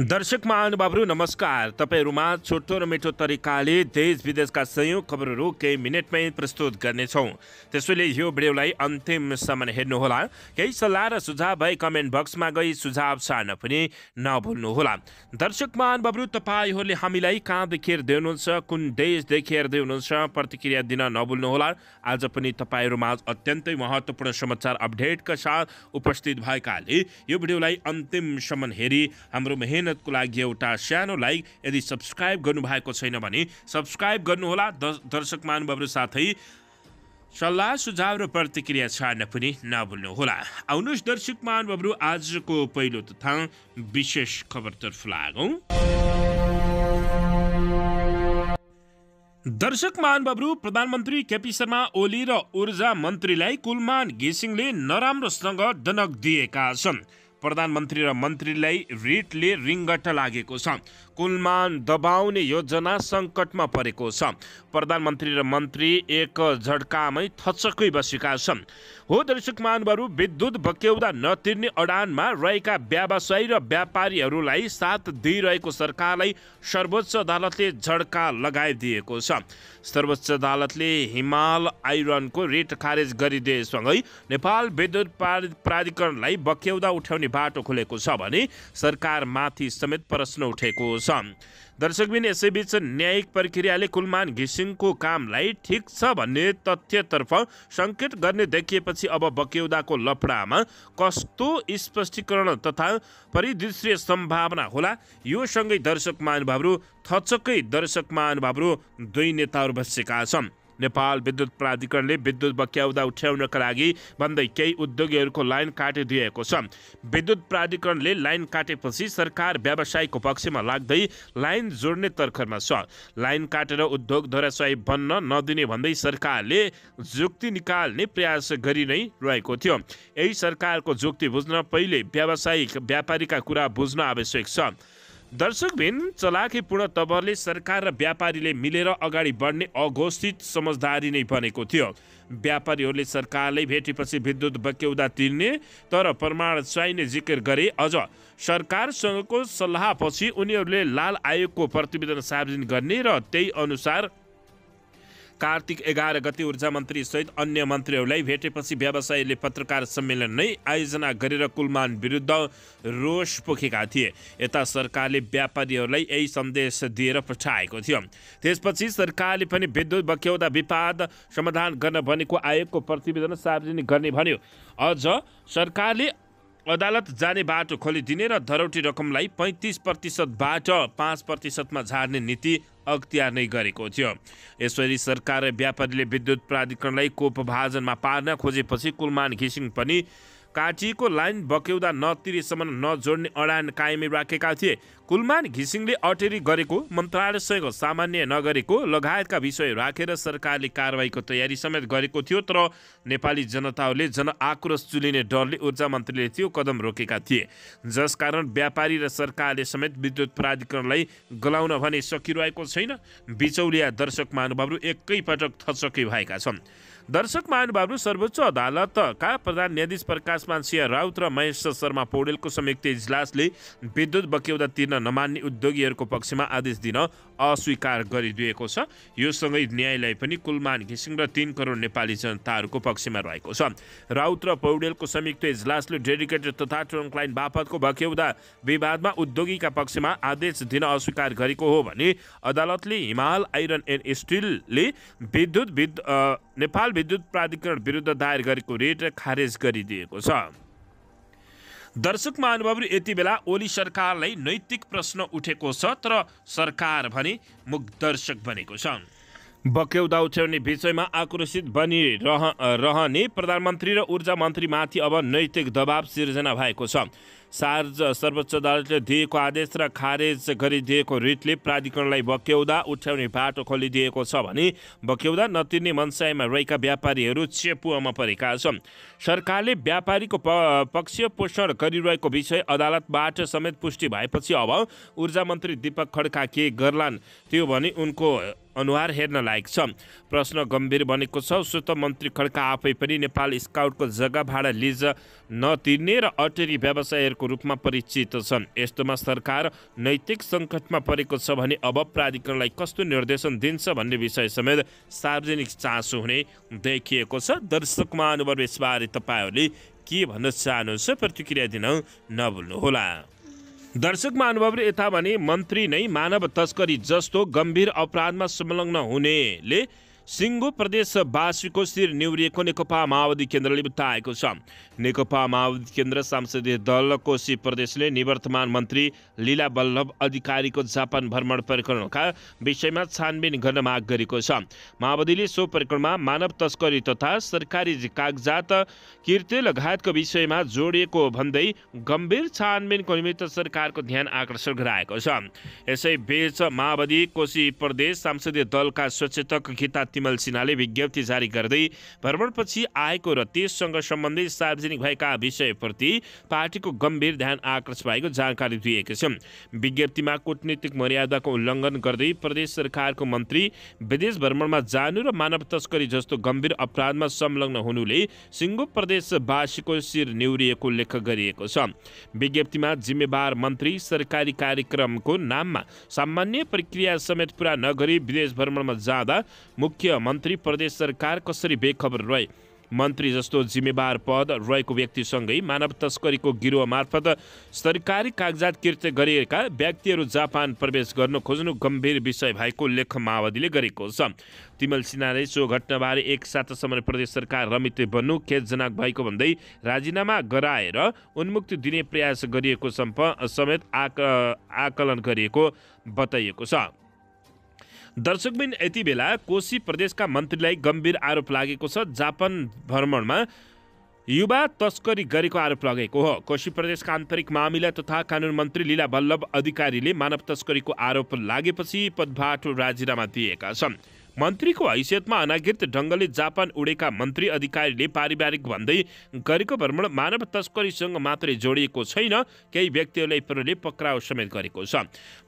दर्शक महानुभावहरू नमस्कार तपाईँहरूमा छोटो र मिठो तरिकाले देश विदेशका सयौँ खबरहरू केही मिनटमै प्रस्तुत गर्नेछौँ त्यसैले यो भिडियोलाई अन्तिमसम्म हेर्नुहोला केही सल्लाह र सुझाव भए कमेन्ट बक्समा गई सुझाव सार्न पनि नभुल्नुहोला दर्शक महानुभावहरू तपाईँहरूले हामीलाई कहाँदेखि हेर्दै हुनुहुन्छ कुन देशदेखि हेर्दै हुनुहुन्छ प्रतिक्रिया दिन नभुल्नुहोला आज पनि तपाईँहरूमा अत्यन्तै महत्त्वपूर्ण समाचार अपडेटका साथ उपस्थित भएकाले यो भिडियोलाई अन्तिमसम्म हेरी हाम्रो मेहनत मेहनतको लागि एउटा सानो लाइक यदि सब्सक्राइब गर्नुभएको छैन भने सब्सक्राइब गर्नुहोला दर्शक महानुभावहरू साथै सल्लाह सुझाव र प्रतिक्रिया छाड्न पनि नभुल्नुहोला आउनुहोस् दर्शक महानुभावहरू आजको पहिलो तथा विशेष खबरतर्फ लागौँ दर्शक महानुभावहरू प्रधानमन्त्री केपी शर्मा ओली र ऊर्जा मन्त्रीलाई कुलमान घिसिङले नराम्रोसँग डनक दिएका छन् प्रधानमन्त्री र मन्त्रीलाई रिटले रिङ्गट लागेको छ कुलमान दबाउने योजना सङ्कटमा परेको छ प्रधानमन्त्री र मन्त्री एक झड्कामै थचक्कै बसेका छन् हो दर्शक महानुभावहरू विद्युत बक्याउँदा नतिर्ने अडानमा रहेका व्यवसायी र व्यापारीहरूलाई साथ दिइरहेको सरकारलाई सर्वोच्च अदालतले झड्का लगाइदिएको छ सर्वोच्च अदालतले हिमाल आइरनको रेट खारेज गरिदिएसँगै नेपाल विद्युत प्राधिकरणलाई बक्याउदा उठाउने बाटो खुलेको छ भने सरकारमाथि समेत प्रश्न उठेको छ दर्शकबिन यसैबीच न्यायिक प्रक्रियाले कुलमान घिसिङको कामलाई ठिक छ भन्ने तथ्यतर्फ सङ्केत गर्ने देखिएपछि अब बक्यौदाको लफडामा कस्तो स्पष्टीकरण तथा परिदृश्य सम्भावना होला यो सँगै दर्शक महानुभावहरू थचक्कै दर्शक महानुभावहरू दुई नेताहरू बसेका छन् नेपाल विद्युत प्राधिकरणले विद्युत बक्याउँदा उठ्याउनका लागि भन्दै केही उद्योगीहरूको लाइन काटिदिएको छ विद्युत प्राधिकरणले लाइन काटेपछि सरकार व्यवसायको पक्षमा लाग्दै लाइन जोड्ने तर्खरमा छ लाइन काटेर उद्योग धराशय बन्न नदिने भन्दै सरकारले जुक्ति निकाल्ने प्रयास गरि नै रहेको थियो यही सरकारको जुक्ति बुझ्न पहिले व्यावसायिक व्यापारीका कुरा बुझ्न आवश्यक छ दर्शकबिन चलाखीपूर्ण तवरले सरकार र व्यापारीले मिलेर अगाडि बढ्ने अघोषित समझदारी नै बनेको थियो व्यापारीहरूले सरकारलाई भेटेपछि विद्युत बक्याउँदा तिर्ने तर प्रमाण चाहिने जिकिर गरे अझ सरकारसँगको सल्लाहपछि उनीहरूले लाल आयोगको प्रतिवेदन सार्वजनिक गर्ने र त्यही अनुसार कार्तिक एघार गते ऊर्जा मन्त्री सहित अन्य मन्त्रीहरूलाई भेटेपछि व्यवसायीले पत्रकार सम्मेलन नै आयोजना गरेर कुलमान विरुद्ध रोष पोखेका थिए यता सरकारले व्यापारीहरूलाई यही सन्देश दिएर पठाएको थियो त्यसपछि सरकारले पनि विद्युत बक्यौदा विवाद समाधान गर्न भनेको आयोगको प्रतिवेदन सार्वजनिक गर्ने भन्यो अझ सरकारले अदालत जाने बाटो खोलिदिने र धरौटी रकमलाई पैँतिस प्रतिशतबाट पाँच प्रतिशतमा झार्ने नीति अख्तियार नै गरेको थियो यसरी सरकार र व्यापारीले विद्युत प्राधिकरणलाई कोपभाजनमा पार्न खोजेपछि कुलमान घिसिङ पनि काटिएको लाइन बक्यौदा नतिरेसम्म नजोड्ने अडान कायमै राखेका थिए कुलमान घिसिङले अटेरी गरेको मन्त्रालयसँग सामान्य नगरेको लगायतका विषय राखेर सरकारले कारवाहीको तयारी समेत गरेको थियो तर नेपाली जनताहरूले जनआक्रोश चुलिने डरले ऊर्जा मन्त्रीले त्यो कदम रोकेका थिए जसकारण व्यापारी र सरकारले समेत विद्युत प्राधिकरणलाई गलाउन भने सकिरहेको छैन बिचौलिया दर्शक महानुभावहरू एकैपटक थचकी भएका छन् दर्शक महानुभावहरू सर्वोच्च अदालतका प्रधान न्यायाधीश प्रकाशमान सिंह राउत र महेश शर्मा पौडेलको संयुक्त इजलासले विद्युत बक्यौदा तिर्न नमान्ने उद्योगीहरूको पक्षमा आदेश दिन अस्वीकार गरिदिएको छ योसँगै न्यायालय पनि कुलमान घिसिङ र तिन करोड नेपाली जनताहरूको पक्षमा रहेको छ राउत र पौडेलको संयुक्त इजलासले डेडिकेटेड तथा ट्रङ्कलाइन बापतको बक्यौदा विवादमा उद्योगीका पक्षमा आदेश दिन अस्वीकार गरेको हो भने अदालतले हिमाल आइरन एन्ड स्टिलले विद्युत नेपाल विद्युत प्राधिकरण विरुद्ध दायर गरेको रेट खारेज गरिदिएको छ दर्शक महानुभावहरू यति बेला ओली सरकारलाई नैतिक प्रश्न उठेको छ तर सरकार भने मुख दर्शक बनेको छ बक्यौदा उठ्याउने विषयमा आक्रोशित बनिरह रहने प्रधानमन्त्री र ऊर्जा मन्त्रीमाथि अब नैतिक दबाव सिर्जना भएको छ सार्ज सर्वोच्च अदालतले दिएको आदेश र खारेज गरिदिएको रिटले प्राधिकरणलाई बक्याउँदा उठ्याउने बाटो खोलिदिएको छ भने बक्याउँदा नतिर्ने मनसायमा रहेका व्यापारीहरू चेपुवामा परेका छन् सरकारले व्यापारीको प पक्ष पोषण गरिरहेको विषय अदालतबाट समेत पुष्टि भएपछि अब ऊर्जा मन्त्री दीपक खड्का के गर्लान् त्यो भने उनको अनुहार हेर्न लायक छ प्रश्न गम्भीर बनेको छ स्वत मन्त्री खड्का आफै पनि नेपाल स्काउटको जग्गा भाडा लिज नतिर्ने र अटेरी व्यवसायहरूको रूपमा परिचित छन् यस्तोमा सरकार नैतिक सङ्कटमा परेको छ भने अब प्राधिकरणलाई कस्तो निर्देशन दिन्छ भन्ने विषय समेत सार्वजनिक चासो हुने देखिएको छ दर्शक महानुभव यसबारे तपाईँहरूले के भन्न चाहनुहुन्छ प्रतिक्रिया दिन नभुल्नुहोला दर्शक महानुभावले यता भने मन्त्री नै मानव तस्करी जस्तो गम्भीर अपराधमा संलग्न हुनेले सिङ्गो प्रदेशवासीको शिर निहुरिएको नेकपा माओवादी केन्द्रले बताएको छ नेकपा माओवादी केन्द्र सांसदीय दल कोशी प्रदेशले निवर्तमान मन्त्री लीला बल्लभ अधिकारीको जापान भ्रमण प्रकरणका विषयमा छानबिन गर्न माग गरेको छ माओवादीले सो प्रकरणमा मानव तस्करी तथा सरकारी कागजात किर्ते लगायतको विषयमा जोडिएको भन्दै गम्भीर छानबिनको निमित्त सरकारको ध्यान आकर्षण गराएको छ यसै माओवादी कोशी प्रदेश संसदीय दलका सचेतक गीता तिमल सिन्हाले विज्ञप्ति जारी गर्दै भ्रमणपछि आएको र त्यससँग सम्बन्धित सार्वजनिक भएका विषयप्रति पार्टीको गम्भीर ध्यान आकर्ष भएको जानकारी दिएको छ विज्ञप्तिमा कूटनीतिक मर्यादाको उल्लङ्घन गर्दै प्रदेश सरकारको मन्त्री विदेश भ्रमणमा जानु र मानव तस्करी जस्तो गम्भीर अपराधमा संलग्न हुनुले सिङ्गो प्रदेशवासीको शिर न्युरिएको उल्लेख गरिएको छ विज्ञप्तिमा जिम्मेवार मन्त्री सरकारी कार्यक्रमको नाममा सामान्य प्रक्रिया समेत पुरा नगरी विदेश भ्रमणमा जाँदा मुख्य मन्त्री प्रदेश सरकार कसरी बेखबर रहे मन्त्री जस्तो जिम्मेवार पद रहेको व्यक्तिसँगै मानव तस्करीको गिरोह मार्फत सरकारी कागजात कृत्य गरिएका व्यक्तिहरू जापान प्रवेश गर्न खोज्नु गम्भीर विषय भएको लेख माओवादीले गरेको छ तिमल सिन्हाले सो घटनाबारे एक सातासम्म प्रदेश सरकार रमित बन्नु खेदजनक भएको भन्दै राजीनामा गराएर उन्मुक्ति दिने प्रयास गरिएको सम्प समेत आक आकलन गरिएको बताइएको छ दर्शकबिन यति बेला कोशी प्रदेशका मन्त्रीलाई गम्भीर आरोप लागेको छ जापान भ्रमणमा युवा तस्करी गरेको आरोप लागेको हो कोशी प्रदेशका आन्तरिक मामिला तथा कानुन मन्त्री लीला बल्लभ अधिकारीले मानव तस्करीको आरोप लागेपछि पदबाट राजीनामा दिएका छन् मन्त्रीको हैसियतमा अनागृत ढङ्गले जापान उडेका मन्त्री अधिकारीले पारिवारिक भन्दै गरेको भ्रमण मानव तस्करीसँग मात्रै जोडिएको छैन केही व्यक्तिहरूलाई प्रहरीले पक्राउ समेत गरेको छ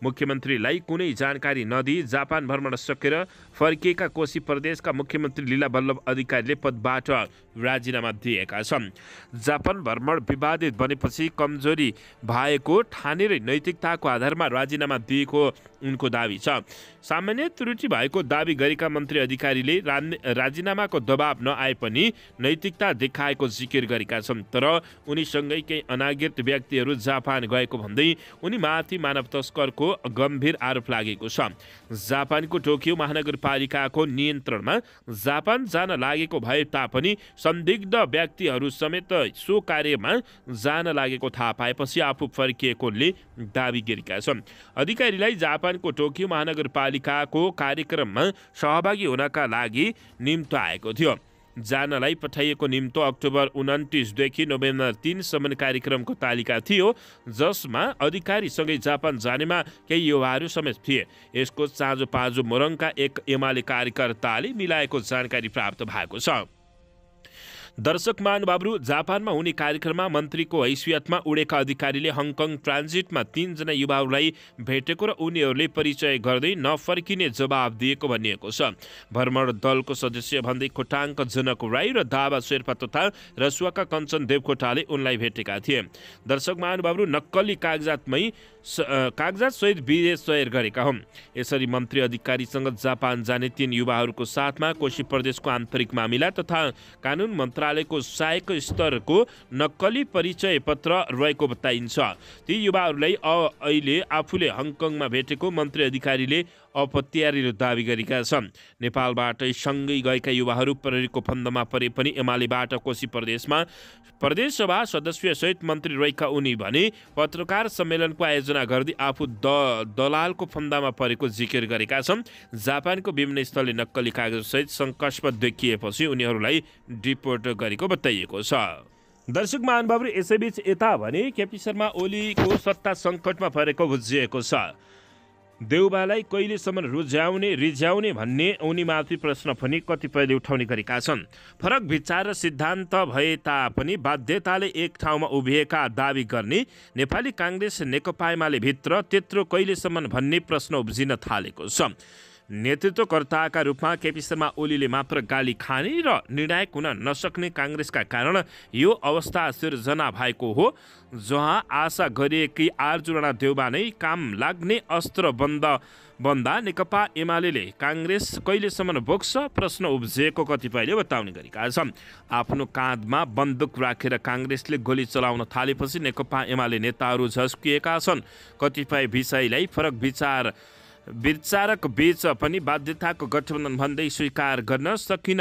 मुख्यमन्त्रीलाई कुनै जानकारी नदिई जापान भ्रमण सकेर फर्किएका कोशी प्रदेशका मुख्यमन्त्री लीला बल्लभ अधिकारीले पदबाट राजीनामा दिएका छन् जापान भ्रमण विवादित बनेपछि कमजोरी भएको ठानेर नैतिकताको आधारमा राजीनामा दिएको उनको दावी छ सामान्य त्रुटि भएको दावी गरे गरेका मन्त्री अधिकारीले राजीनामाको दबाव नआए पनि नैतिकता देखाएको जिकिर गरेका छन् तर उनीसँगै केही अनागृत व्यक्तिहरू जापान गएको भन्दै उनीमाथि मानव तस्करको गम्भीर आरोप लागेको छ जापानको टोकियो महानगरपालिकाको नियन्त्रणमा जापान जान लागेको भए तापनि सन्दिग्ध व्यक्तिहरू समेत सो कार्यमा जान लागेको थाहा पाएपछि आफू फर्किएकोले दावी गरेका छन् अधिकारीलाई जापानको टोकियो महानगरपालिकाको कार्यक्रममा सहभागी हुनका लागि निम्तो आएको थियो जानलाई पठाइएको निम्तो अक्टोबर उन्तिसदेखि नोभेम्बर तिनसम्म कार्यक्रमको तालिका थियो जसमा अधिकारीसँगै जापान जानेमा केही युवाहरू समेत थिए यसको चाँजो पाँजो मोरङका एक एमाले कार्यकर्ताले मिलाएको जानकारी प्राप्त भएको छ दर्शक महानुभावहरू जापानमा हुने कार्यक्रममा मन्त्रीको हैसियतमा उडेका अधिकारीले हङकङ ट्रान्जिटमा तिनजना युवाहरूलाई भेटेको र उनीहरूले परिचय गर्दै नफर्किने जवाब दिएको भनिएको छ भ्रमण दलको सदस्य भन्दै खोटाङ्क जनक राई र दावा शेर्पा तथा रसुवाका कञ्चन देवकोटाले उनलाई भेटेका थिए दर्शक महानुभावहरू नक्कली कागजातमै कागजात सहित विदेश तयार गरेका हुन् यसरी मन्त्री अधिकारीसँग जापान जाने तीन युवाहरूको साथमा कोशी प्रदेशको आन्तरिक मामिला तथा कानुन मन्त्रालय मन्त्रालयको सहायक स्तरको नक्कली परिचय पत्र रहेको बताइन्छ ती युवाहरूलाई अहिले आफूले हङकङमा भेटेको मन्त्री अधिकारीले अपत्यारिलो दावी गरेका छन् नेपालबाटै सँगै गएका युवाहरू प्रहरीको फन्दमा परे पनि एमालेबाट कोशी प्रदेशमा प्रदेशसभा सदस्यसहित मन्त्री रहेका उनी भने पत्रकार सम्मेलनको आयोजना गर्दै आफू द दलालको फन्दामा परेको जिकिर गरेका छन् जापानको विभिन्न स्थलले नक्कली कागजसहित सङ्कष्प देखिएपछि उनीहरूलाई डिपोर्ट गरेको बताइएको छ दर्शक महानुभावहरू यसैबीच यता भने केपी शर्मा ओलीको सत्ता सङ्कटमा परेको बुझिएको छ देउबालाई कहिलेसम्म रुझ्याउने रिझ्याउने भन्ने उनीमाथि प्रश्न पनि कतिपयले उठाउने गरेका छन् फरक विचार र सिद्धान्त भए तापनि बाध्यताले एक ठाउँमा उभिएका दावी गर्ने नेपाली काङ्ग्रेस नेकपा एमाले भित्र त्यत्रो कहिलेसम्म भन्ने प्रश्न उब्जिन थालेको छ नेतृत्वकर्ताका रूपमा केपी शर्मा ओलीले मात्र गाली खाने र निर्णायक हुन नसक्ने काङ्ग्रेसका कारण यो अवस्था सिर्जना भएको हो जहाँ आशा गरिएकी आर्जु राणा देउबा नै काम लाग्ने अस्त्र बन्द बन्दा नेकपा एमाले काङ्ग्रेस कहिलेसम्म बोक्छ प्रश्न उब्जिएको कतिपयले बताउने गरेका छन् आफ्नो काँधमा बन्दुक राखेर काङ्ग्रेसले गोली चलाउन थालेपछि नेकपा एमाले नेताहरू झस्किएका छन् कतिपय विषयलाई फरक विचार विचारक बीच पनि बाध्यताको गठबन्धन भन्दै स्वीकार गर्न सकिन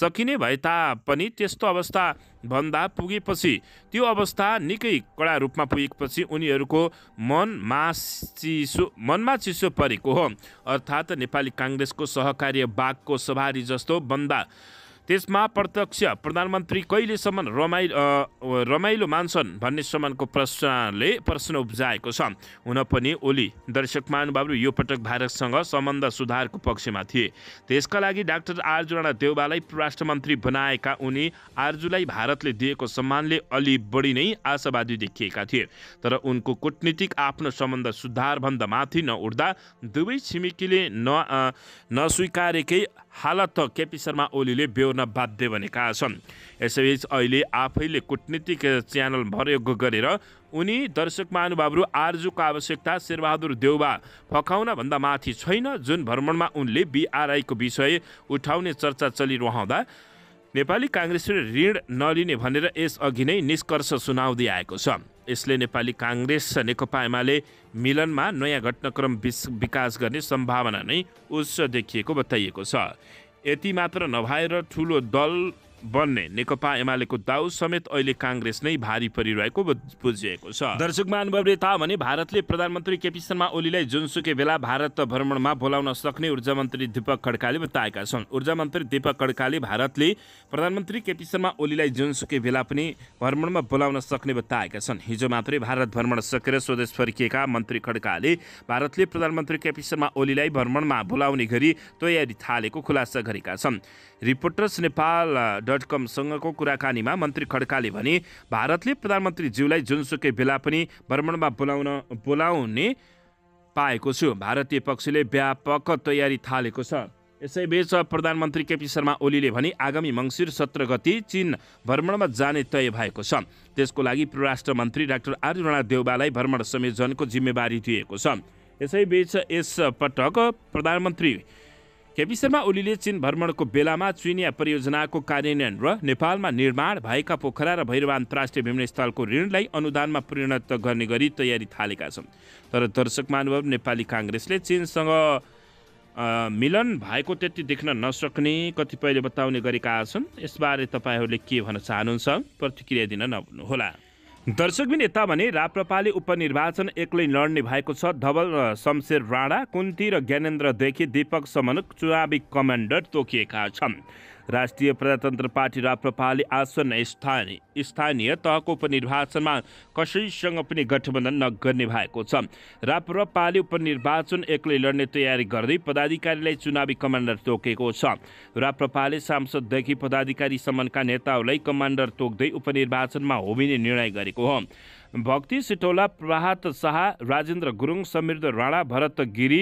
सकिने भए तापनि त्यस्तो अवस्था भन्दा पुगेपछि त्यो अवस्था निकै कडा रूपमा पुगेपछि उनीहरूको मनमा चिसो मनमा चिसो परेको हो अर्थात् नेपाली काङ्ग्रेसको सहकार्य बाघको सवारी जस्तो बन्दा त्यसमा प्रत्यक्ष प्रधानमन्त्री कहिलेसम्म रमाइ रमाइलो मान्छन् भन्ने सम्मानको प्रश्नले प्रश्न उब्जाएको छ हुन पनि ओली दर्शक महानुभावले यो पटक भारतसँग सम्बन्ध सुधारको पक्षमा थिए त्यसका लागि डाक्टर आर्जु राणा देउबालाई परराष्ट्र मन्त्री बनाएका उनी आर्जुलाई भारतले दिएको सम्मानले अलि बढी नै आशावादी देखिएका थिए तर उनको कुटनीतिक आफ्नो सम्बन्ध सुधारभन्दा माथि नउठ्दा दुवै छिमेकीले न नस्वीकारेकै हालत त केपी शर्मा ओलीले बेहोर्न बाध्य भनेका छन् यसैबीच अहिले आफैले कुटनीतिक च्यानल प्रयोग गरेर उनी दर्शक महानुभावहरू आर्जुको आवश्यकता शेरबहादुर देउबा फकाउनभन्दा माथि छैन जुन भ्रमणमा उनले बिआरआईको विषय उठाउने चर्चा चलिरहँदा नेपाली काङ्ग्रेसले ऋण नलिने भनेर यसअघि नै निष्कर्ष सुनाउँदै आएको छ यसले नेपाली काङ्ग्रेस र नेकपा एमाले मिलनमा नयाँ घटनाक्रम विकास गर्ने सम्भावना नै उच्च देखिएको बताइएको छ यति मात्र नभएर ठुलो दल बन्ने नेकपा एमालेको दाउ समेत अहिले काङ्ग्रेस नै भारी परिरहेको बुझिएको छ दर्शकमा अनुभव थाहा भने भारतले प्रधानमन्त्री केपी शर्मा ओलीलाई जुनसुकै बेला भारत भ्रमणमा बोलाउन सक्ने ऊर्जा मन्त्री दीपक खड्काले बताएका छन् ऊर्जा मन्त्री दीपक खड्काले भारतले प्रधानमन्त्री केपी शर्मा ओलीलाई जुनसुकै बेला पनि भ्रमणमा बोलाउन सक्ने बताएका छन् हिजो मात्रै भारत भ्रमण सकेर स्वदेश फर्किएका मन्त्री खड्काले भारतले प्रधानमन्त्री केपी शर्मा ओलीलाई भ्रमणमा बोलाउने गरी तयारी थालेको खुलासा गरेका छन् रिपोर्टर्स नेपाल डट कमसँगको कुराकानीमा मन्त्री खड्काले भने भारतले प्रधानमन्त्रीज्यूलाई जुनसुकै बेला पनि भ्रमणमा बोलाउन बोलाउने पाएको छु भारतीय पक्षले व्यापक तयारी थालेको छ यसैबीच प्रधानमन्त्री केपी शर्मा ओलीले भने आगामी मङ्सिर सत्र गति चीन भ्रमणमा जाने तय भएको छ त्यसको लागि परराष्ट्र मन्त्री डाक्टर आर्यणा राणा देउबालाई भ्रमण संयोजनको जिम्मेवारी दिएको छ यसैबीच यस पटक प्रधानमन्त्री शर्मा ओलीले चीन भ्रमणको बेलामा चुनिया परियोजनाको कार्यान्वयन र नेपालमा निर्माण भएका पोखरा र भैरव अन्तर्राष्ट्रिय विमानस्थलको ऋणलाई अनुदानमा परिणत गर्ने गरी तयारी थालेका छन् तर दर्शक महानुभव नेपाली काङ्ग्रेसले चीनसँग मिलन भएको त्यति देख्न नसक्ने कतिपयले बताउने गरेका छन् यसबारे तपाईँहरूले के भन्न चाहनुहुन्छ प्रतिक्रिया दिन नभुल्नुहोला दर्शकबिन यता भने राप्रपाले उपनिर्वाचन एक्लै लड्ने भएको छ धवल शमशेर राणा कुन्ती र ज्ञानेन्द्रदेखि दीपकसम्म चुनावी कमान्डर तोकिएका छन् राष्ट्रिय प्रजातन्त्र पार्टी राप्रपाले आसन्न स्थानीय स्थानीय तहको उपनिर्वाचनमा कसैसँग पनि गठबन्धन नगर्ने भएको छ राप्रपाले उपनिर्वाचन एक्लै लड्ने तयारी गर्दै पदाधिकारीलाई चुनावी कमान्डर तोकेको छ राप्रपाले सांसददेखि पदाधिकारीसम्मका नेताहरूलाई कमान्डर तोक्दै उपनिर्वाचनमा होमिने निर्णय गरेको हो भक्ति सिटौला प्रभात शाह राजेन्द्र गुरुङ समृद्ध राणा भरत गिरी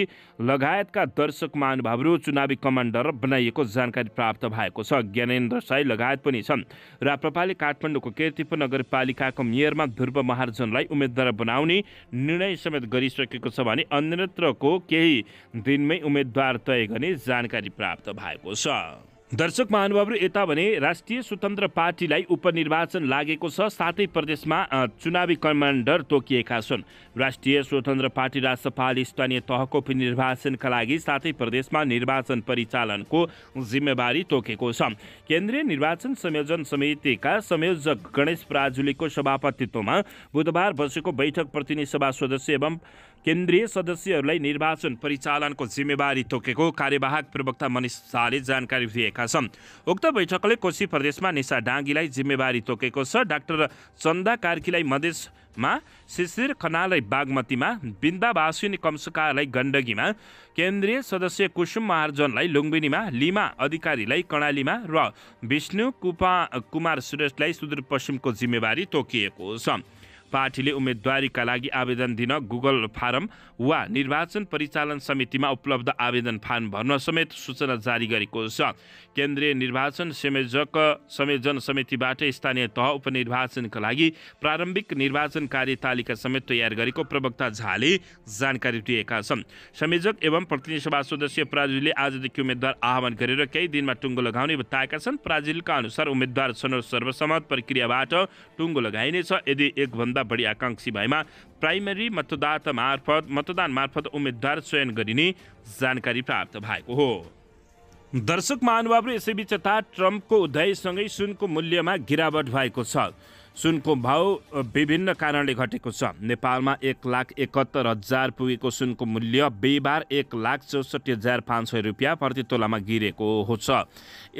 लगायतका दर्शक महानुभावहरू चुनावी कमान्डर बनाइएको जानकारी प्राप्त भएको छ ज्ञानेन्द्र साई लगायत पनि छन् राप्रपाले काठमाडौँको किर्तिपुर नगरपालिकाको मेयरमा ध्रुव महार्जनलाई उम्मेद्वार बनाउने निर्णय समेत गरिसकेको छ भने अन्यत्रको केही दिनमै उम्मेद्वार तय गर्ने जानकारी प्राप्त भएको छ दर्शक महानुभावहरू यता भने राष्ट्रिय स्वतन्त्र पार्टीलाई उपनिर्वाचन लागेको छ साथै प्रदेशमा चुनावी कमान्डर तोकिएका छन् राष्ट्रिय स्वतन्त्र पार्टी राष्ट्रपाले स्थानीय तहको उपनिर्वाचनका लागि साथै प्रदेशमा निर्वाचन परिचालनको जिम्मेवारी तोकेको छ केन्द्रीय निर्वाचन संयोजन समितिका संयोजक गणेश प्राजुलीको सभापतित्वमा बुधबार बसेको बैठक प्रतिनिधि सभा सदस्य एवं केन्द्रीय सदस्यहरूलाई निर्वाचन परिचालनको जिम्मेवारी तोकेको कार्यवाहक प्रवक्ता मनिष शाहले जानकारी दिएका छन् उक्त बैठकले कोशी प्रदेशमा निशा डाङ्गीलाई जिम्मेवारी तोकेको छ डाक्टर चन्दा कार्कीलाई मधेसमा शिशिर खनाललाई बागमतीमा बिन्दा भासिनी कमसुकालाई गण्डकीमा केन्द्रीय सदस्य कुसुम महार्जनलाई लुम्बिनीमा लिमा अधिकारीलाई कर्णालीमा र विष्णु कुपा कुमार सुरेशलाई सुदूरपश्चिमको जिम्मेवारी तोकिएको छ पार्टीले उम्मेदवारीका लागि आवेदन दिन गुगल फारम वा निर्वाचन परिचालन समितिमा उपलब्ध आवेदन फारम भर्न समेत सूचना जारी गरेको छ केन्द्रीय निर्वाचन संयोजक संयोजन समितिबाट स्थानीय तह उपनिर्वाचनका लागि प्रारम्भिक निर्वाचन कार्यतालिका समेत तयार गरेको प्रवक्ता झाले जानकारी दिएका छन् संयोजक एवं प्रतिनिधि सभा सदस्य प्राजुलले आजदेखि उम्मेद्वार आह्वान गरेर केही दिनमा टुङ्गो लगाउने बताएका छन् प्राजीलका अनुसार उम्मेद्वार छनौट सर्वसम्मत प्रक्रियाबाट टुङ्गो लगाइनेछ यदि एकभन्दा बढी आकाङ्क्षी भएमा प्राइमेरी मतदाता मार्फत मतदान मार्फत उम्मेद्वार चयन गरिने जानकारी प्राप्त भएको हो दर्शक महानुभावहरू यसैबीच यता ट्रम्पको उदयसँगै सुनको मूल्यमा गिरावट भएको छ सुनको भाउ विभिन्न कारणले घटेको छ नेपालमा एक लाख एकहत्तर हजार पुगेको सुनको मूल्य बिहिबार एक लाख चौसठी हजार पाँच सय रुपियाँ प्रति तोलामा गिरेको छ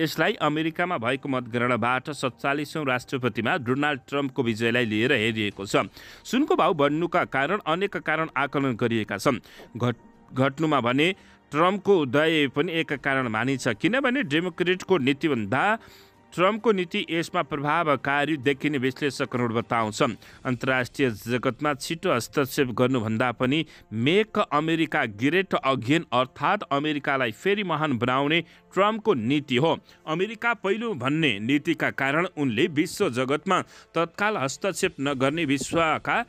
यसलाई अमेरिकामा भएको मतगणनाबाट सत्तालिसौँ राष्ट्रपतिमा डोनाल्ड ट्रम्पको विजयलाई लिएर हेरिएको छ सुनको भाउ बढ्नुका कारण अनेक कारण आकलन गरिएका छन् घट घट्नुमा भने ट्रम्पको उदय पनि एक कारण मानिन्छ किनभने डेमोक्रेटको नीतिभन्दा ट्रम्पको नीति यसमा प्रभावकारी देखिने विश्लेषकहरू बताउँछन् अन्तर्राष्ट्रिय जगतमा छिटो हस्तक्षेप गर्नुभन्दा पनि मेक अमेरिका ग्रेट अघेन अर्थात् अमेरिकालाई फेरि महान बनाउने ट्रम्पको नीति हो अमेरिका पहिलो भन्ने नीतिका कारण उनले विश्व जगतमा तत्काल हस्तक्षेप नगर्ने विश्वका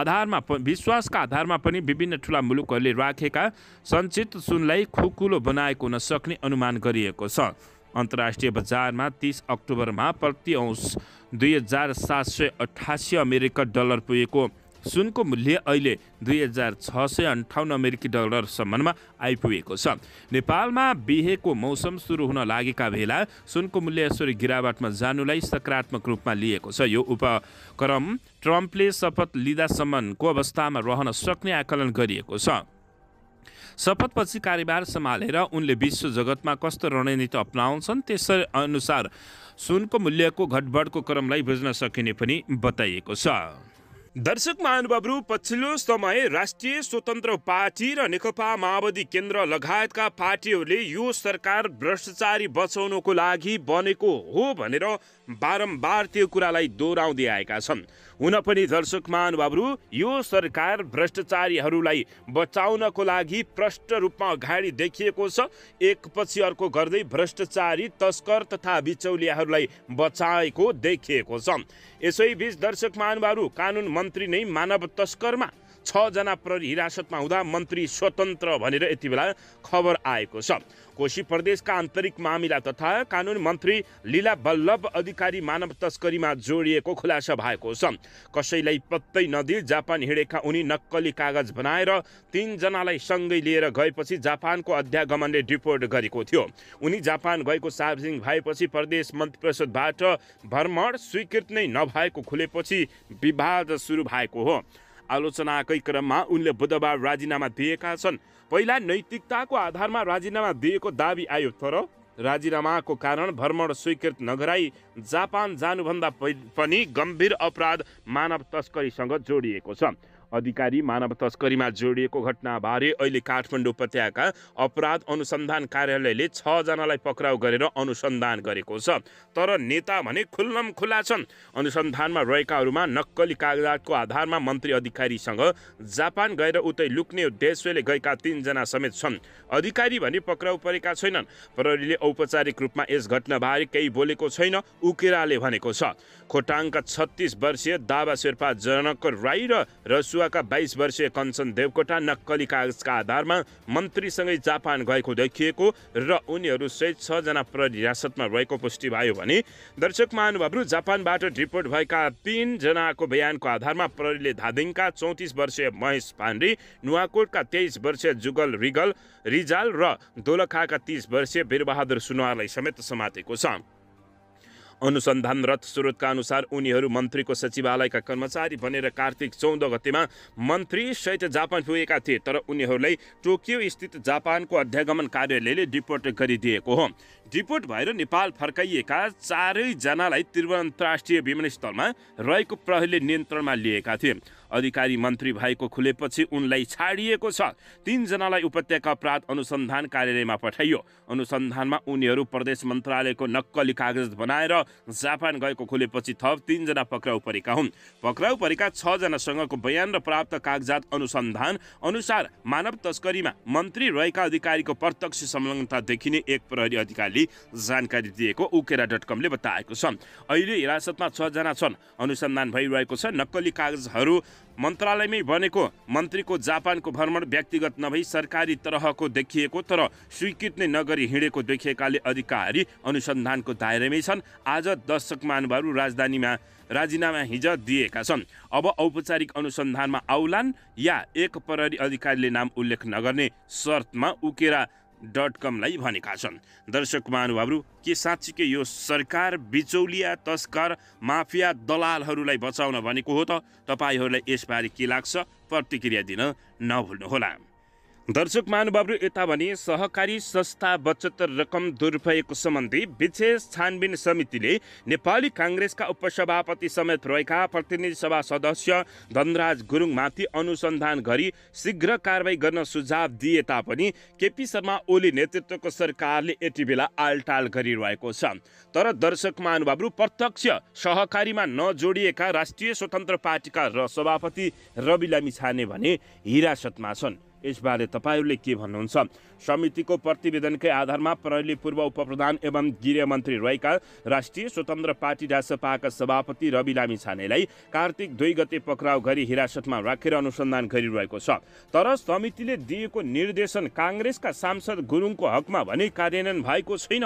आधारमा विश्वासका आधारमा पनि विभिन्न ठुला मुलुकहरूले राखेका सञ्चित सुनलाई खुकुलो बनाएको नसक्ने अनुमान गरिएको छ अन्तर्राष्ट्रिय बजारमा तिस अक्टोबरमा प्रति औँस दुई हजार सात सय अठासी अमेरिकी डलर पुगेको सुनको मूल्य अहिले दुई हजार छ सय अन्ठाउन्न अमेरिकी डलरसम्ममा आइपुगेको छ नेपालमा बिहेको मौसम सुरु हुन लागेका बेला सुनको मूल्य यसरी गिरावटमा जानुलाई सकारात्मक रूपमा लिएको छ यो उपक्रम ट्रम्पले शपथ लिँदासम्मको अवस्थामा रहन सक्ने आकलन गरिएको छ शपथपछि कार्यभार सम्हालेर उनले विश्व जगतमा कस्तो रणनीति अप्नाउँछन् त्यस अनुसार सुनको मूल्यको घटबढको क्रमलाई बुझ्न सकिने पनि बताइएको छ दर्शक महानुभावहरू पछिल्लो समय राष्ट्रिय स्वतन्त्र पार्टी र नेकपा माओवादी केन्द्र लगायतका पार्टीहरूले यो सरकार भ्रष्टाचारी बचाउनको लागि बनेको हो भनेर बारम्बार त्यो कुरालाई दोहोऱ्याउँदै आएका छन् हुन पनि दर्शक महानुभावहरू यो सरकार भ्रष्टाचारीहरूलाई बचाउनको लागि प्रष्ट रूपमा अगाडि देखिएको छ एकपछि अर्को गर्दै भ्रष्टाचारी तस्कर तथा बिचौलियाहरूलाई बचाएको देखिएको छ यसैबीच दर्शक महानुभावहरू कानुन मन्त्री नै मानव तस्करमा छजना प्रहरी हिरासतमा हुँदा मन्त्री स्वतन्त्र भनेर यति बेला खबर आएको छ कोशी प्रदेशका आन्तरिक मामिला तथा कानुन मन्त्री लीला बल्लभ अधिकारी मानव तस्करीमा जोडिएको खुलासा भएको छ कसैलाई पत्तै नदी जापान हिँडेका उनी नक्कली कागज बनाएर तिनजनालाई सँगै लिएर गएपछि जापानको अध्यागमनले रिपोर्ट गरेको थियो उनी जापान गएको सार्वजनिक भएपछि प्रदेश मन्त्री परिषदबाट भ्रमण स्वीकृत नै नभएको खुलेपछि विवाद सुरु भएको हो आलोचनाकै क्रममा उनले बुधबार राजीनामा दिएका छन् पहिला नैतिकताको आधारमा राजीनामा दिएको दावी आयो तर राजीनामाको कारण भ्रमण स्वीकृत नगराई जापान जानुभन्दा पनि गम्भीर अपराध मानव तस्करीसँग जोडिएको छ अधिकारी मानव तस्करीमा जोडिएको घटनाबारे अहिले काठमाडौँ उपत्यका अपराध अनुसन्धान कार्यालयले छजनालाई पक्राउ गरेर अनुसन्धान गरेको छ तर नेता भने खुल्लम खुल्ला छन् अनुसन्धानमा रहेकाहरूमा नक्कली कागजातको आधारमा मन्त्री अधिकारीसँग जापान गएर उतै लुक्ने उद्देश्यले गएका तिनजना समेत छन् अधिकारी भने पक्राउ परेका छैनन् प्रहरीले औपचारिक रूपमा यस घटनाबारे केही बोलेको छैन उकेराले भनेको छ खोटाङका छत्तिस वर्षीय दावा शेर्पा जनकर राई र रसु मिसुवाका बाइस वर्षीय कञ्चन देवकोटा नक्कली कागजका आधारमा मन्त्रीसँगै जापान गएको देखिएको र उनीहरूसहित छजना हिरासतमा रहेको पुष्टि भयो भने दर्शक महानुभावहरू जापानबाट रिपोर्ट भएका तिनजनाको बयानको आधारमा प्रहरीले धादिङका चौतिस वर्षीय महेश पाण्डे नुवाकोटका तेइस वर्षीय जुगल रिगल रिजाल र दोलखाका तिस वर्षीय वीरबहादुर सुनवारलाई समेत समातेको छ अनुसन्धानरत स्रोतका अनुसार उनीहरू मन्त्रीको सचिवालयका कर्मचारी बनेर कार्तिक चौध गतेमा सहित जापान पुगेका थिए तर उनीहरूलाई टोकियो स्थित जापानको अध्यागमन कार्यालयले डिपोर्ट गरिदिएको हो डिपोर्ट भएर नेपाल फर्काइएका चारैजनालाई त्रिभुवन अन्तर्राष्ट्रिय विमानस्थलमा रहेको प्रहरीले नियन्त्रणमा लिएका थिए अधिकारी मन्त्री भएको खुलेपछि उनलाई छाडिएको छ तिनजनालाई उपत्यका अपराध अनुसन्धान कार्यालयमा पठाइयो अनुसन्धानमा उनीहरू प्रदेश मन्त्रालयको नक्कली कागज बनाएर जापान गएको खुलेपछि थप तिनजना पक्राउ परेका हुन् पक्राउ परेका छजनासँगको बयान र प्राप्त कागजात अनुसन्धान अनुसार मानव तस्करीमा मन्त्री रहेका अधिकारीको प्रत्यक्ष संलग्नता देखिने एक प्रहरी अधिकारीले जानकारी दिएको उकेरा डट कमले बताएको छ अहिले हिरासतमा छजना छन् अनुसन्धान भइरहेको छ नक्कली कागजहरू मन्त्रालयमै बनेको मन्त्रीको जापानको भ्रमण व्यक्तिगत नभई सरकारी तरहको देखिएको तर स्वीकृत नै नगरी हिँडेको देखिएकाले अधिकारी अनुसन्धानको दायरामै छन् आज दशक मानवहरू राजधानीमा राजीनामा हिज दिएका छन् अब औपचारिक अनुसन्धानमा आउलान् या एक प्रहरी अधिकारीले नाम उल्लेख नगर्ने शर्तमा उकेरा डट कमलाई भनेका छन् दर्शक महानुभावहरू के साँच्चीकै यो सरकार बिचौलिया तस्कर माफिया दलालहरूलाई बचाउन भनेको हो त तपाईँहरूलाई यसबारे के लाग्छ प्रतिक्रिया दिन नभुल्नुहोला दर्शक महानुभावहरू यता भने सहकारी संस्था बचत रकम दुरुपयोगको सम्बन्धी विशेष छानबिन समितिले नेपाली काङ्ग्रेसका उपसभापति समेत रहेका प्रतिनिधि सभा सदस्य धनराज गुरुङमाथि अनुसन्धान गरी शीघ्र कारवाही गर्न सुझाव दिए तापनि केपी शर्मा ओली नेतृत्वको सरकारले यति बेला आलटाल गरिरहेको छ तर दर्शक महानुभावहरू प्रत्यक्ष सहकारीमा नजोडिएका राष्ट्रिय स्वतन्त्र पार्टीका र सभापति रवि लामिछाने भने हिरासतमा छन् यसबारे तपाईँहरूले के भन्नुहुन्छ समितिको प्रतिवेदनकै आधारमा प्रहरी पूर्व उपप्रधान एवं गृह मन्त्री रहेका राष्ट्रिय स्वतन्त्र पार्टी राजसपाका सभापति रवि लामी छानेलाई कार्तिक दुई गते पक्राउ गरी हिरासतमा राखेर अनुसन्धान गरिरहेको छ तर समितिले दिएको निर्देशन काङ्ग्रेसका सांसद गुरुङको हकमा भने कार्यान्वयन भएको छैन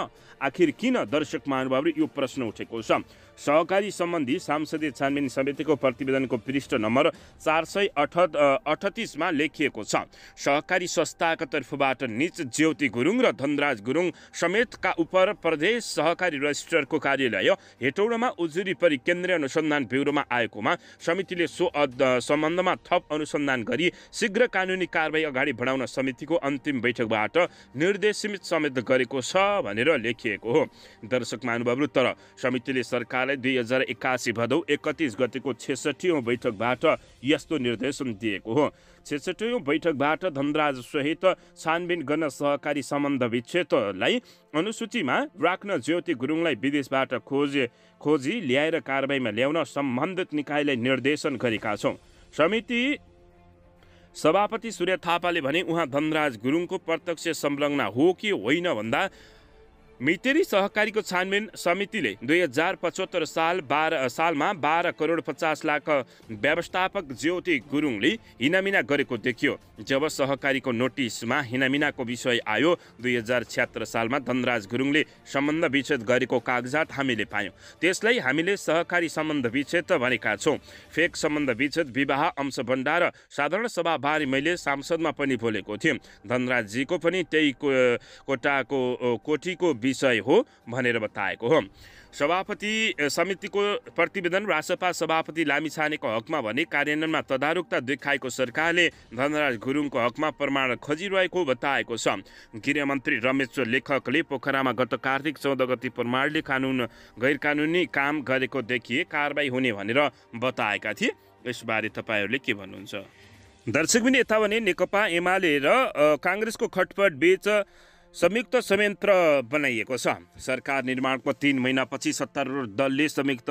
आखिर किन दर्शक महानुभावले यो प्रश्न उठेको छ सहकारी सम्बन्धी सांसदीय छानबिन समितिको प्रतिवेदनको पृष्ठ नम्बर चार सय अठ अठतिसमा लेखिएको छ सहकारी संस्थाका तर्फबाट निच ज्योति गुरुङ र धनराज गुरुङ समेतका उप प्रदेश सहकारी रजिस्ट्रको कार्यालय हेटौडामा परि केन्द्रीय अनुसन्धान ब्युरोमा आएकोमा समितिले सो सम्बन्धमा थप अनुसन्धान गरी शीघ्र कानुनी कारवाही अगाडि बढाउन समितिको अन्तिम बैठकबाट निर्देशित समेत गरेको छ भनेर लेखिएको हो दर्शक महानुभावहरू तर समितिले सरकार मन्त्रालय दुई हजार एक्कासी भदौ एकतिस गतिको छेसठीौँ बैठकबाट यस्तो निर्देशन दिएको हो छेसठौँ बैठकबाट धनराजसहित छानबिन गर्न सहकारी सम्बन्ध विच्छेदलाई अनुसूचीमा राख्न ज्योति गुरुङलाई विदेशबाट खोजे खोजी ल्याएर कारवाहीमा ल्याउन सम्बन्धित निकायलाई निर्देशन गरेका छौँ समिति सभापति सूर्य थापाले भने उहाँ धनराज गुरुङको प्रत्यक्ष संलग्न हो कि होइन भन्दा मितेरी सहकारीको छानबिन समितिले दुई हजार पचहत्तर साल बाह्र सालमा बाह्र करोड पचास लाख व्यवस्थापक ज्योति गुरुङले हिनामिना गरेको देखियो जब सहकारीको नोटिसमा हिनामिनाको विषय आयो दुई हजार छ्यात्तर सालमा धनराज गुरुङले सम्बन्ध विच्छेद गरेको कागजात हामीले पायौँ त्यसलाई हामीले सहकारी सम्बन्ध विच्छेद भनेका छौँ फेक सम्बन्ध विच्छेद विवाह अंश भण्डार साधारण सभाबारे मैले सांसदमा पनि बोलेको थिएँ धनराजजीको पनि त्यही कोटाको कोठीको विषय हो भनेर बताएको हो सभापति समितिको प्रतिवेदन राजसपा सभापति लामिछानेको हकमा भने कार्यान्वयनमा तदारुकता देखाएको सरकारले धनराज गुरुङको हकमा प्रमाण खोजिरहेको बताएको छ गृहमन्त्री रमेश्वर लेखकले पोखरामा गत कार्तिक चौध गति प्रमाणले कानुन गैर कानुनी काम गरेको देखिए कारवाही हुने भनेर बताएका थिए यसबारे तपाईँहरूले के भन्नुहुन्छ दर्शक पनि यता भने नेकपा एमाले र काङ्ग्रेसको खटपट बीच संयुक्त संयन्त्र बनाइएको छ सरकार निर्माणको तिन महिनापछि सत्तारूढ दलले संयुक्त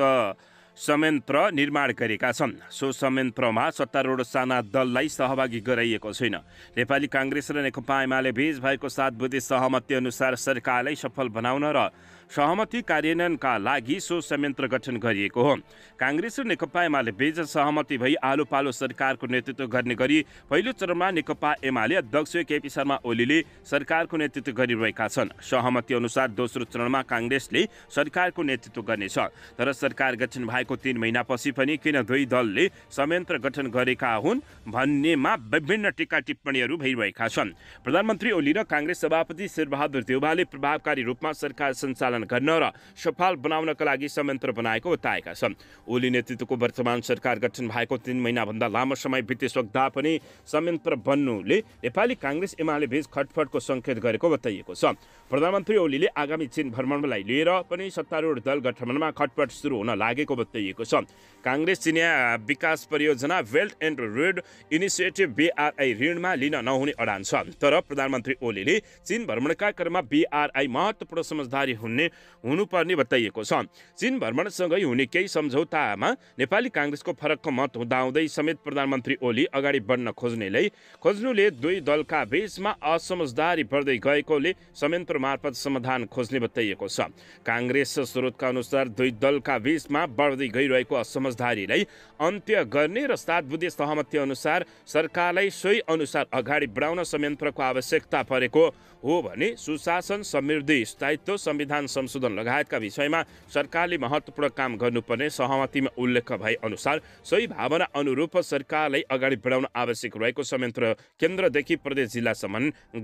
संयन्त्र निर्माण गरेका छन् सो संयन्त्रमा सत्तारूढ साना दललाई सहभागी गराइएको छैन नेपाली काङ्ग्रेस र नेकपा एमाले बीच भएको सात बुद्धि सहमति अनुसार सरकारलाई सफल बनाउन र सहमति कार्यान्वयनका लागि सो संयन्त्र गठन गरिएको हो काङ्ग्रेस र नेकपा एमाले बीच सहमति भई आलो पालो सरकारको नेतृत्व गर्ने गरी पहिलो चरणमा नेकपा एमाले अध्यक्ष केपी शर्मा ओलीले सरकारको नेतृत्व गरिरहेका छन् सहमति अनुसार दोस्रो चरणमा काङ्ग्रेसले सरकारको नेतृत्व गर्नेछ तर सरकार गठन भएको तिन महिनापछि पनि किन दुई दलले संयन्त्र गठन गरेका हुन् भन्नेमा विभिन्न टिका टिप्पणीहरू भइरहेका छन् प्रधानमन्त्री ओली र काङ्ग्रेस सभापति शेरबहादुर देउवाले प्रभावकारी रूपमा सरकार सञ्चालन सञ्चालन गर्न र सफल बनाउनका लागि संयन्त्र बनाएको बताएका छन् ओली नेतृत्वको वर्तमान सरकार गठन भएको तिन महिनाभन्दा लामो समय बितिसक्दा पनि संयन्त्र बन्नुले नेपाली काङ्ग्रेस एमाले बीच खटफटको सङ्केत गरेको बताइएको छ प्रधानमन्त्री ओलीले आगामी चीन भ्रमणलाई लिएर पनि सत्तारूढ दल गठबन्धनमा खटपट सुरु हुन लागेको बताइएको छ काङ्ग्रेस चिनिया विकास परियोजना belt and road initiative BRI ऋणमा लिन नहुने अडान छ तर प्रधानमन्त्री ओलीले चीन भ्रमणका क्रममा बिआरआई महत्त्वपूर्ण समझदारी हुने हुनुपर्ने बताइएको छ चीन भ्रमणसँगै हुने केही सम्झौतामा नेपाली काङ्ग्रेसको फरकको मत हुँदाहुँदै समेत प्रधानमन्त्री ओली अगाडि बढ्न खोज्नेले खोज्नुले दुई दलका बीचमा असमझदारी बढ्दै गएकोले संयन्त्र मार्फत समाधान खोज्ने बताइएको छ काङ्ग्रेस स्रोतका अनुसार दुई दलका बीचमा बढ्दै गइरहेको असमझदारीलाई अन्त्य गर्ने र बुद्धि सहमति अनुसार सरकारलाई सोही अनुसार अगाडि बढाउन संयन्त्रको आवश्यकता परेको हो भने सुशासन समृद्धि स्थायित्व संविधान संशोधन लगायतका विषयमा सरकारले महत्त्वपूर्ण काम गर्नुपर्ने सहमतिमा उल्लेख भए अनुसार सही भावना अनुरूप सरकारलाई अगाडि बढाउन आवश्यक रहेको संयन्त्र केन्द्रदेखि प्रदेश जिल्लासम्म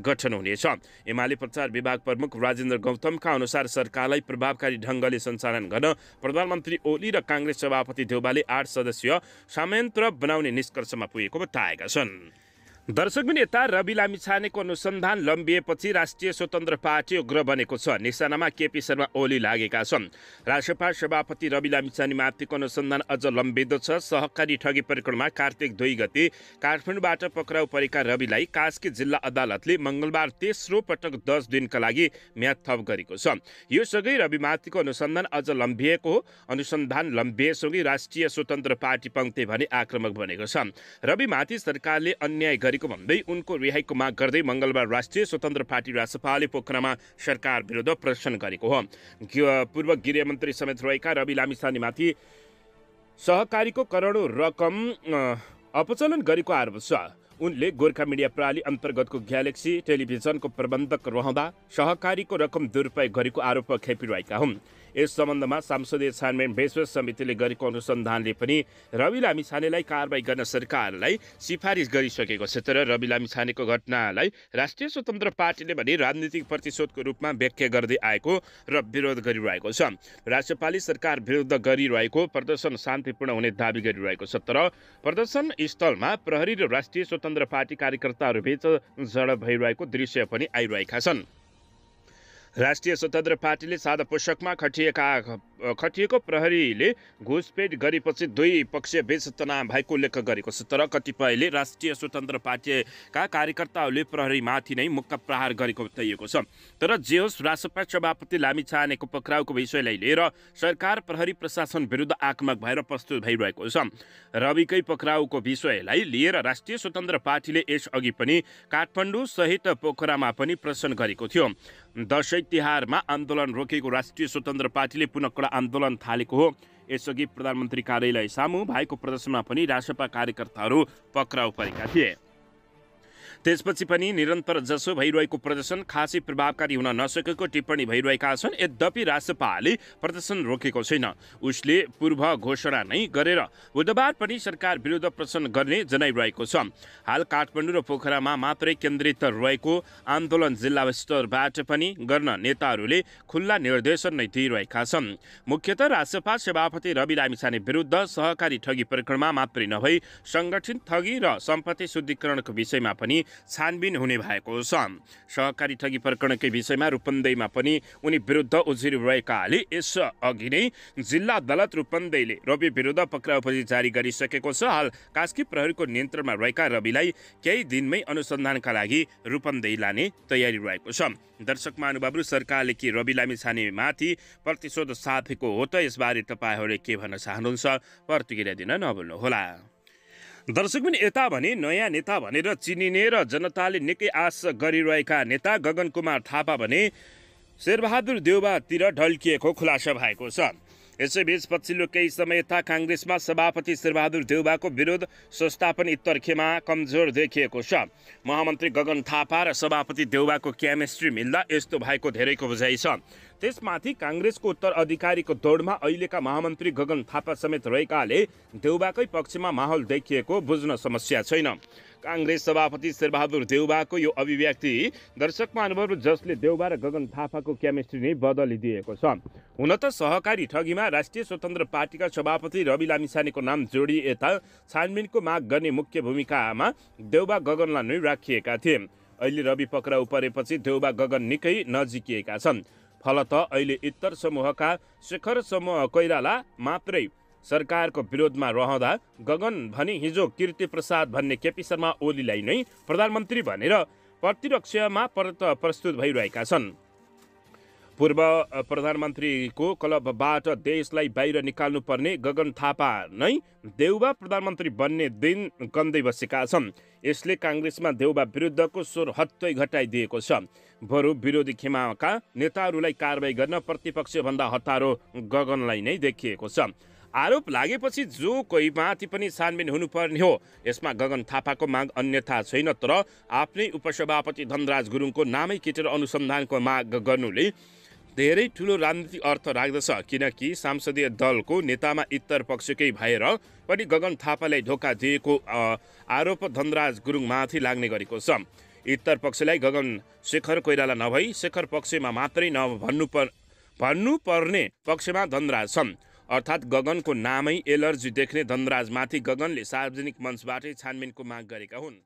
गठन हुनेछ एमाले प्रचार विभाग प्रमुख राजेन्द्र गौतमका अनुसार सरकारलाई प्रभावकारी ढङ्गले सञ्चालन गर्न प्रधानमन्त्री ओली र काङ्ग्रेस सभापति देउबाले आठ सदस्यीय संयन्त्र बनाउने निष्कर्षमा पुगेको बताएका छन् दर्शक पनि रवि लामिछानेको अनुसन्धान लम्बिएपछि राष्ट्रिय स्वतन्त्र पार्टी उग्र बनेको छ निशानामा केपी शर्मा ओली लागेका छन् राष्ट्रपा सभापति रवि माथिको अनुसन्धान अझ लम्बिँदो छ सहकारी ठगी प्रकरणमा कार्तिक दुई गति काठमाडौँबाट पक्राउ परेका रविलाई कास्की जिल्ला अदालतले मङ्गलबार तेस्रो पटक दस दिनका लागि म्याद थप गरेको छ यो सँगै रविमाथिको अनुसन्धान अझ लम्बिएको हो अनुसन्धान लम्बिएसँगै राष्ट्रिय स्वतन्त्र पार्टी पङ्क्ति भने आक्रमक बनेको छ रविमाथि सरकारले अन्याय गरेको भन्दै उनको रिहाईको माग गर्दै मङ्गलबार राष्ट्रिय स्वतन्त्र पार्टी रासपाले पोखरामा सरकार विरुद्ध प्रदर्शन गरेको हो पूर्व गृहमन्त्री समेत रहेका रवि लामिसानीमाथि सहकारीको करोडौँ रकम अपचलन गरेको आरोप छ उनले गोर्खा मिडिया प्रणाली अन्तर्गतको ग्यालेक्सी टेलिभिजनको प्रबन्धक रहँदा सहकारीको रकम दुरुपयोग गरेको आरोप खेपिरहेका हुन् यस सम्बन्धमा सांसदीय छानबिन भेषभेष समितिले गरेको अनुसन्धानले पनि रवि लामिछानेलाई कारवाही गर्न सरकारलाई सिफारिस गरिसकेको छ तर रवि लामिछानेको घटनालाई राष्ट्रिय स्वतन्त्र पार्टीले भने राजनीतिक प्रतिशोधको रूपमा व्याख्या गर्दै आएको र विरोध गरिरहेको छ राज्यपालले सरकार विरुद्ध गरिरहेको प्रदर्शन शान्तिपूर्ण हुने दावी गरिरहेको छ तर प्रदर्शन स्थलमा प्रहरी र राष्ट्रिय स्वतन्त्र पार्टी कार्यकर्ताहरूबीच झडप भइरहेको दृश्य पनि आइरहेका छन् राष्ट्रिय स्वतन्त्र पार्टीले सादा पोषकमा खटिएका खटिएको प्रहरीले घुसपेट गरेपछि दुई बेच तनाव भएको उल्लेख गरेको छ तर कतिपयले राष्ट्रिय स्वतन्त्र पार्टीका कार्यकर्ताहरूले प्रहरीमाथि नै मुक्का प्रहार गरेको बताइएको छ तर जे होस् रासपा सभापति लामी लामिछानेको पक्राउको विषयलाई लिएर सरकार प्रहरी प्रशासन विरुद्ध आक्रमक भएर प्रस्तुत भइरहेको छ रविकै पक्राउको विषयलाई लिएर राष्ट्रिय स्वतन्त्र पार्टीले यसअघि पनि काठमाडौँ सहित पोखरामा पनि प्रदर्शन गरेको थियो दसैँ तिहारमा आन्दोलन रोकेको राष्ट्रिय स्वतन्त्र पार्टीले पुनः कडा आन्दोलन थालेको हो यसअघि प्रधानमन्त्री कार्यालय सामु भएको प्रदर्शनमा पनि राजसपा कार्यकर्ताहरू पक्राउ परेका थिए त्यसपछि पनि निरन्तर जसो भइरहेको प्रदर्शन खासै प्रभावकारी हुन नसकेको टिप्पणी भइरहेका छन् यद्यपि राष्ट्रपाले प्रदर्शन रोकेको छैन उसले पूर्व घोषणा नै गरेर बुधबार पनि सरकार विरुद्ध प्रदर्शन गर्ने जनाइरहेको छ हाल काठमाडौँ र पोखरामा मात्रै केन्द्रित रहेको आन्दोलन जिल्ला स्तरबाट पनि गर्न नेताहरूले खुल्ला निर्देशन नै दिइरहेका छन् मुख्यत राष्ट्रपा सभापति रवि लामिछाने विरुद्ध सहकारी ठगी प्रकरणमा मात्रै नभई सङ्गठित ठगी र सम्पत्ति शुद्धिकरणको विषयमा पनि छानबिन हुने भएको छ सहकारी ठगी प्रकरणकै विषयमा रूपन्देहीमा पनि उनी विरुद्ध उजुरी रहेकाले यस अघि नै जिल्ला अदालत रूपन्देहीले रवि विरुद्ध पक्राउ जारी गरिसकेको छ हाल कास्की प्रहरीको नियन्त्रणमा रहेका रविलाई केही दिनमै अनुसन्धानका लागि रूपन्देही लाने तयारी रहेको छ दर्शक महानुभावहरु सरकारले के रवि लामी छानेमाथि प्रतिशोध साथेको हो त यसबारे तपाईँहरूले के भन्न चाहनुहुन्छ प्रतिक्रिया दिन नभुल्नुहोला पनि यता भने नयाँ नेता भनेर चिनिने र जनताले निकै आश गरिरहेका नेता गगन कुमार थापा भने शेरबहादुर देउबातिर ढल्किएको खुलासा भएको छ यसैबीच पछिल्लो केही समय यता काङ्ग्रेसमा सभापति शेरबहादुर देउबाको विरोध संस्थापन इतर्खेमा कमजोर देखिएको छ महामन्त्री गगन थापा र सभापति देउबाको केमिस्ट्री मिल्दा यस्तो भएको धेरैको बुझाइ छ त्यसमाथि काङ्ग्रेसको उत्तर अधिकारीको दौडमा अहिलेका महामन्त्री गगन थापा समेत रहेकाले देउबाकै पक्षमा माहौल देखिएको बुझ्न समस्या छैन काङ्ग्रेस सभापति शेरबहादुर देउबाको यो अभिव्यक्ति दर्शकमा अनुभव जसले देउबा र गगन थापाको केमिस्ट्री नै बदलिदिएको छ हुन त सहकारी ठगीमा राष्ट्रिय स्वतन्त्र पार्टीका सभापति रवि लामिसानेको नाम जोडिए त छानबिनको माग गर्ने मुख्य भूमिकामा देउबा गगनलाई नै राखिएका थिए अहिले रवि पक्राउ परेपछि देउबा गगन निकै नजिकिएका छन् फलत अहिले इत्तर समूहका शेखर समूह कोइराला मात्रै सरकारको विरोधमा रहँदा गगन भने हिजो कीर्तिप्रसाद भन्ने केपी शर्मा ओलीलाई नै प्रधानमन्त्री भनेर प्रतिरक्षामा प्रस्तुत भइरहेका छन् पूर्व प्रधानमन्त्रीको क्लबबाट देशलाई बाहिर निकाल्नुपर्ने गगन थापा नै देउबा प्रधानमन्त्री बन्ने दिन गन्दै बसेका छन् यसले काङ्ग्रेसमा देउबा विरुद्धको स्वर हत्तै घटाइदिएको छ बरु विरोधी खेमाका नेताहरूलाई कारवाही गर्न प्रतिपक्षभन्दा हतारो गगनलाई नै देखिएको छ आरोप लागेपछि जो कोहीमाथि पनि छानबिन हुनुपर्ने हो यसमा गगन थापाको माग अन्यथा छैन तर आफ्नै उपसभापति धनराज गुरुङको नामै किटेर अनुसन्धानको माग गर्नुले धेरै ठुलो राजनीतिक अर्थ राख्दछ किनकि सांसदीय दलको नेतामा इत्तर पक्षकै भएर पनि गगन थापालाई धोका दिएको आरोप धनराज गुरुङमाथि लाग्ने गरेको छ इत्तर पक्षलाई गगन शेखर कोइराला नभई शेखर पक्षमा मात्रै नभन्नु पर् भन्नुपर्ने पक्षमा धनराज छन् अर्थात् गगनको नामै एलर्जी देख्ने धनराजमाथि गगनले सार्वजनिक मञ्चबाटै छानबिनको माग गरेका हुन्